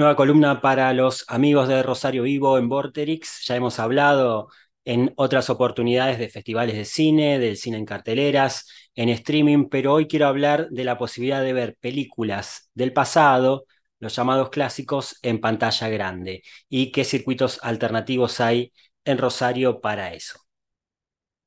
Nueva columna para los amigos de Rosario Vivo en Vorterix. Ya hemos hablado en otras oportunidades de festivales de cine, del cine en carteleras, en streaming, pero hoy quiero hablar de la posibilidad de ver películas del pasado, los llamados clásicos, en pantalla grande y qué circuitos alternativos hay en Rosario para eso.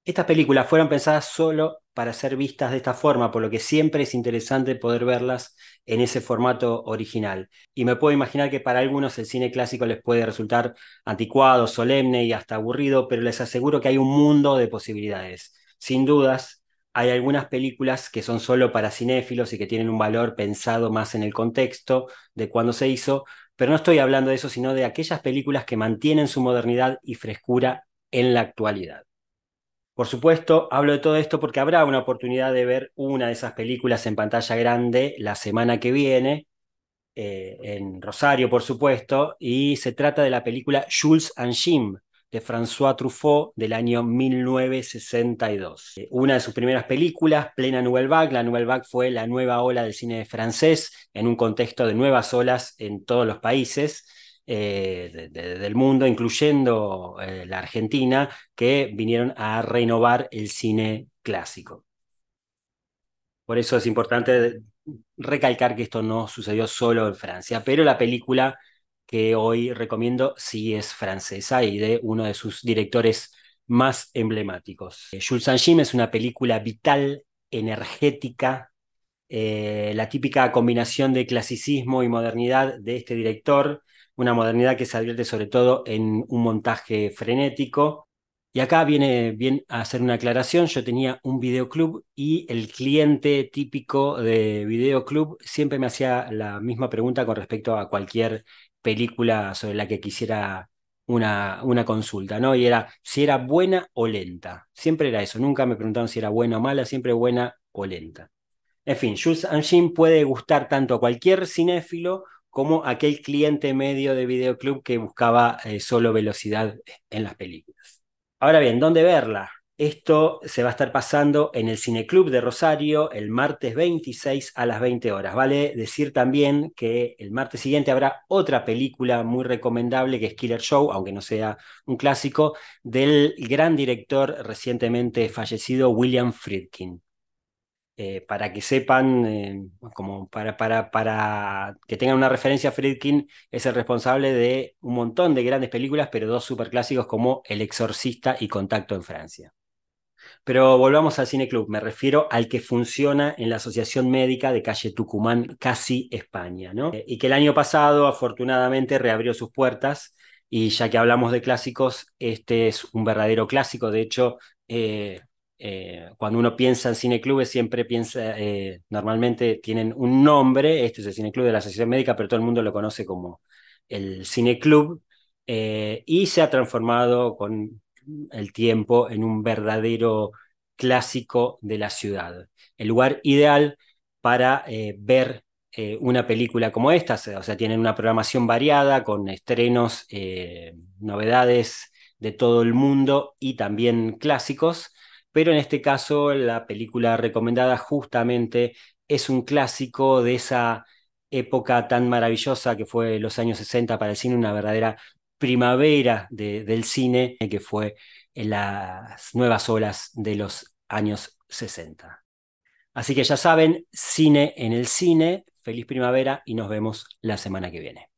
Estas películas fueron pensadas solo para ser vistas de esta forma, por lo que siempre es interesante poder verlas en ese formato original. Y me puedo imaginar que para algunos el cine clásico les puede resultar anticuado, solemne y hasta aburrido, pero les aseguro que hay un mundo de posibilidades. Sin dudas, hay algunas películas que son solo para cinéfilos y que tienen un valor pensado más en el contexto de cuando se hizo, pero no estoy hablando de eso, sino de aquellas películas que mantienen su modernidad y frescura en la actualidad. Por supuesto, hablo de todo esto porque habrá una oportunidad de ver una de esas películas en pantalla grande la semana que viene, eh, en Rosario, por supuesto, y se trata de la película Jules and Jim de François Truffaut del año 1962. Eh, una de sus primeras películas, plena Nouvelle Vague. La Nouvelle Vague fue la nueva ola del cine francés en un contexto de nuevas olas en todos los países. Eh, del mundo, incluyendo eh, la Argentina, que vinieron a renovar el cine clásico. Por eso es importante recalcar que esto no sucedió solo en Francia, pero la película que hoy recomiendo sí es francesa y de uno de sus directores más emblemáticos. Eh, Jules saint es una película vital, energética, la típica combinación de clasicismo y modernidad de este director, una modernidad que se advierte sobre todo en un montaje frenético. Y acá viene bien a hacer una aclaración, yo tenía un videoclub y el cliente típico de videoclub siempre me hacía la misma pregunta con respecto a cualquier película sobre la que quisiera una, una, consulta, ¿no? Y era si era buena o lenta. Siempre era eso, nunca me preguntaron si era buena o mala, siempre buena o lenta. En fin, Jules Anjin puede gustar tanto a cualquier cinéfilo como aquel cliente medio de videoclub que buscaba eh, solo velocidad en las películas. Ahora bien, ¿dónde verla? Esto se va a estar pasando en el Cineclub de Rosario el martes 26 a las 20 horas. Vale decir también que el martes siguiente habrá otra película muy recomendable que es Killer Show, aunque no sea un clásico, del gran director recientemente fallecido William Friedkin. Eh, para que sepan, eh, como para, para, para que tengan una referencia, Friedkin es el responsable de un montón de grandes películas, pero dos superclásicos como El Exorcista y Contacto en Francia. Pero volvamos al Cine Club, me refiero al que funciona en la Asociación Médica de Calle Tucumán, casi España, ¿no? Eh, y que el año pasado, afortunadamente, reabrió sus puertas. Y ya que hablamos de clásicos, este es un verdadero clásico. De hecho, eh, cuando uno piensa en cineclubes, siempre piensa, eh, normalmente tienen un nombre, este es el cineclub de la asociación Médica, pero todo el mundo lo conoce como el cineclub, eh, y se ha transformado con el tiempo en un verdadero clásico de la ciudad, el lugar ideal para ver una película como esta, o sea, tienen una programación variada con estrenos, novedades de todo el mundo y también clásicos pero en este caso la película recomendada justamente es un clásico de esa época tan maravillosa que fue los años 60 para el cine, una verdadera primavera del cine que fue en las nuevas olas de los años 60. Así que ya saben, cine en el cine, feliz primavera y nos vemos la semana que viene.